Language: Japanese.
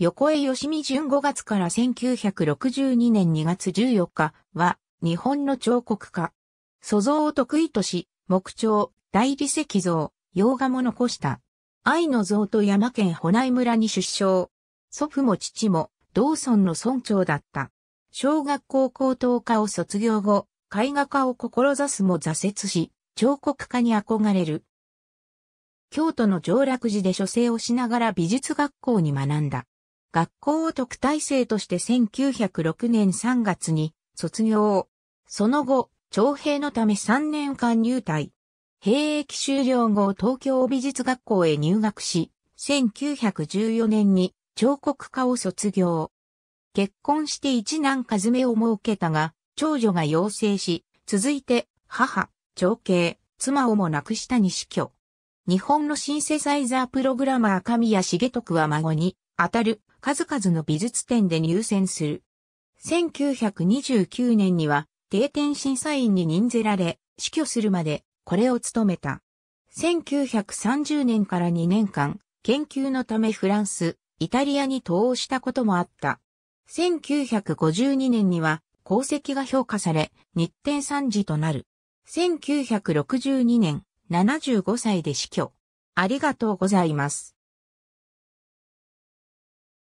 横江よしみ順5月から1962年2月14日は日本の彫刻家。素像を得意とし、木彫、大理石像、洋画も残した。愛の像と山県保内村に出生。祖父も父も道村の村長だった。小学校高等科を卒業後、絵画家を志すも挫折し、彫刻家に憧れる。京都の上洛寺で書生をしながら美術学校に学んだ。学校を特待生として1906年3月に卒業。その後、徴兵のため3年間入隊。兵役終了後東京美術学校へ入学し、1914年に彫刻家を卒業。結婚して一男和めを設けたが、長女が養成し、続いて母、長兄、妻をも亡くしたに死去。日本のシンセサイザープログラマー神谷茂徳は孫に、当たる数々の美術展で入選する。1929年には定点審査員に任せられ、死去するまでこれを務めた。1930年から2年間、研究のためフランス、イタリアに投応したこともあった。1952年には功績が評価され、日展参事となる。1962年、75歳で死去。ありがとうございます。